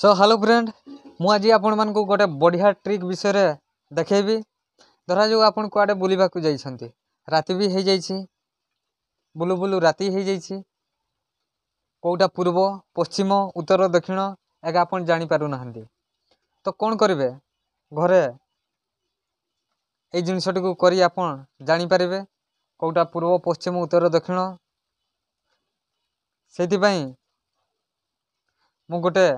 so hello friend মু আজ আপনার গোটে বঢ়িয়া ট্রিক বিষয়ে দেখেবি ধরা যাও আপনার কুয়াড়ে বুলবা যাই রাতে বি হয়ে যাই বুলু বুলু রাতে হয়ে যাই কোটা পূর্ব পশ্চিম উত্তর দক্ষিণ এক আপনার জাঁপার না তো কোণ করবে ঘরে এই জিনিসটি করে আপনার জাঁপারে কোটা পূর্ব পশ্চিম উত্তর দক্ষিণ সেইপাই মু গোটে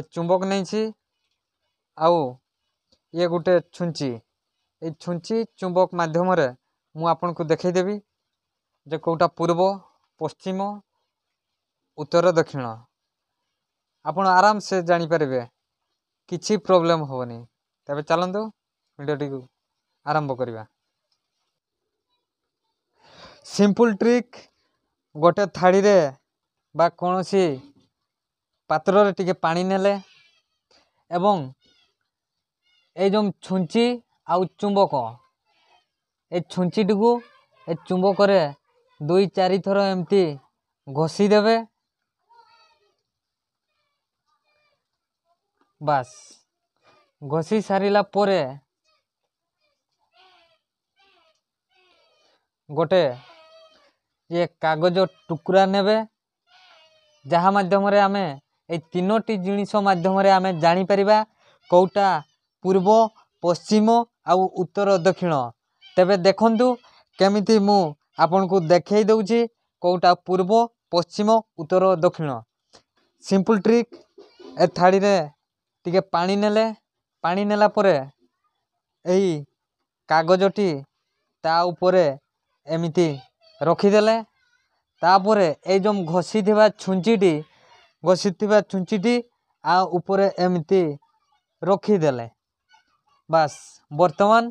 ଏ ଚୁମ୍ବକ ନେଇଛି ଆଉ ଇଏ ଗୋଟେ ଛୁଞ୍ଚି ଏ ଛୁଞ୍ଚି ଚୁମ୍ବକ ମାଧ୍ୟମରେ ମୁଁ ଆପଣଙ୍କୁ ଦେଖେଇଦେବି ଯେ କେଉଁଟା ପୂର୍ବ ପଶ୍ଚିମ ଉତ୍ତର ଦକ୍ଷିଣ ଆପଣ ଆରାମସେ ଜାଣିପାରିବେ କିଛି ପ୍ରୋବ୍ଲେମ୍ ହେବନି ତେବେ ଚାଲନ୍ତୁ ଭିଡ଼ିଓଟିକୁ ଆରମ୍ଭ କରିବା ସିମ୍ପଲ୍ ଟ୍ରିକ୍ ଗୋଟେ ଥାଳିରେ ବା କୌଣସି ପାତ୍ରରେ ଟିକେ ପାଣି ନେଲେ ଏବଂ ଏ ଯେଉଁ ଛୁଞ୍ଚି ଆଉ ଚୁମ୍ବକ ଏ ଛୁଞ୍ଚିଟିକୁ ଏ ଚୁମ୍ବକରେ ଦୁଇ ଚାରିଥର ଏମିତି ଘଷି ଦେବେ ବାସ୍ ଘଷି ସାରିଲା ପରେ ଗୋଟେ ଇଏ କାଗଜ ଟୁକୁରା ନେବେ ଯାହା ମାଧ୍ୟମରେ ଆମେ এই ତିନୋଟି ଜିନିଷ ମାଧ୍ୟମରେ ଆମେ ଜାଣିପାରିବା କେଉଁଟା ପୂର୍ବ ପଶ୍ଚିମ ଆଉ ଉତ୍ତର ଦକ୍ଷିଣ ତେବେ ଦେଖନ୍ତୁ କେମିତି ମୁଁ ଆପଣଙ୍କୁ ଦେଖାଇ ଦେଉଛି କେଉଁଟା ପୂର୍ବ ପଶ୍ଚିମ ଉତ୍ତର ଦକ୍ଷିଣ ସିମ୍ପଲ୍ ଟ୍ରିକ୍ ଏ ଥାଳିରେ ଟିକେ ପାଣି ନେଲେ ପାଣି ନେଲା ପରେ ଏଇ କାଗଜଟି ତା ଉପରେ ଏମିତି ରଖିଦେଲେ ତାପରେ ଏଇ ଯେଉଁ ଘଷିଥିବା ଛୁଞ୍ଚିଟି ଘଷିଥିବା ଛୁଞ୍ଚିଟି ଆ ଉପରେ ଏମିତି ରଖିଦେଲେ ବାସ୍ ବର୍ତ୍ତମାନ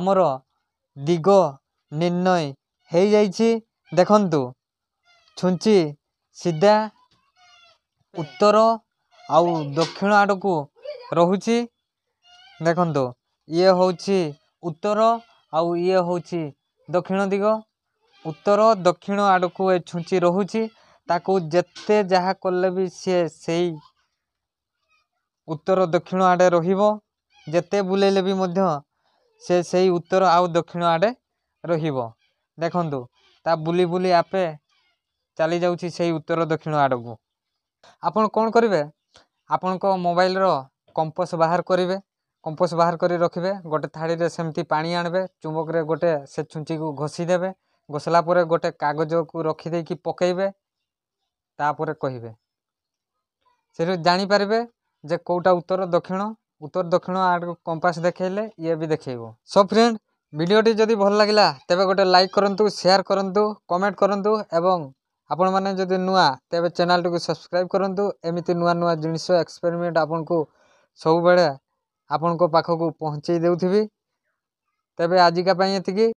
ଆମର ଦିଗ ନିର୍ଣ୍ଣୟ ହେଇଯାଇଛି ଦେଖନ୍ତୁ ଛୁଞ୍ଚି ସିଧା ଉତ୍ତର ଆଉ ଦକ୍ଷିଣ ଆଡ଼କୁ ରହୁଛି ଦେଖନ୍ତୁ ଇଏ ହେଉଛି ଉତ୍ତର ଆଉ ଇଏ ହେଉଛି ଦକ୍ଷିଣ ଦିଗ ଉତ୍ତର ଦକ୍ଷିଣ ଆଡ଼କୁ ଏ ଛୁଞ୍ଚି ରହୁଛି ତାକୁ ଯେତେ ଯାହା କଲେ ବି ସିଏ ସେଇ ଉତ୍ତର ଦକ୍ଷିଣ ଆଡ଼େ ରହିବ ଯେତେ ବୁଲେଇଲେ ବି ମଧ୍ୟ ସେ ସେଇ ଉତ୍ତର ଆଉ ଦକ୍ଷିଣ ଆଡ଼େ ରହିବ ଦେଖନ୍ତୁ ତା ବୁଲି ବୁଲି ଆପେ ଚାଲିଯାଉଛି ସେଇ ଉତ୍ତର ଦକ୍ଷିଣ ଆଡ଼କୁ ଆପଣ କ'ଣ କରିବେ ଆପଣଙ୍କ ମୋବାଇଲ୍ର କମ୍ପସ୍ ବାହାର କରିବେ କମ୍ପସ୍ ବାହାର କରି ରଖିବେ ଗୋଟେ ଥାଳିରେ ସେମିତି ପାଣି ଆଣିବେ ଚୁମ୍ବକରେ ଗୋଟେ ସେ ଛୁଞ୍ଚିକୁ ଘଷିଦେବେ ଘଷିଲା ପରେ ଗୋଟେ କାଗଜକୁ ରଖିଦେଇକି ପକାଇବେ ତାପରେ କହିବେ ସେଠୁ ଜାଣିପାରିବେ ଯେ କେଉଁଟା ଉତ୍ତର ଦକ୍ଷିଣ ଉତ୍ତର ଦକ୍ଷିଣ ଆଡ଼କୁ କମ୍ପାସ୍ ଦେଖେଇଲେ ଇଏ ବି ଦେଖେଇବ ସୋ ଫ୍ରେଣ୍ଡ ଭିଡ଼ିଓଟି ଯଦି ଭଲ ଲାଗିଲା ତେବେ ଗୋଟେ ଲାଇକ୍ କରନ୍ତୁ ସେୟାର କରନ୍ତୁ କମେଣ୍ଟ କରନ୍ତୁ ଏବଂ ଆପଣମାନେ ଯଦି ନୂଆ ତେବେ ଚ୍ୟାନେଲ୍ଟିକୁ ସବସ୍କ୍ରାଇବ୍ କରନ୍ତୁ ଏମିତି ନୂଆ ନୂଆ ଜିନିଷ ଏକ୍ସପେରିମେଣ୍ଟ ଆପଣଙ୍କୁ ସବୁବେଳେ ଆପଣଙ୍କ ପାଖକୁ ପହଞ୍ଚେଇ ଦେଉଥିବି ତେବେ ଆଜିକା ପାଇଁ ଏତିକି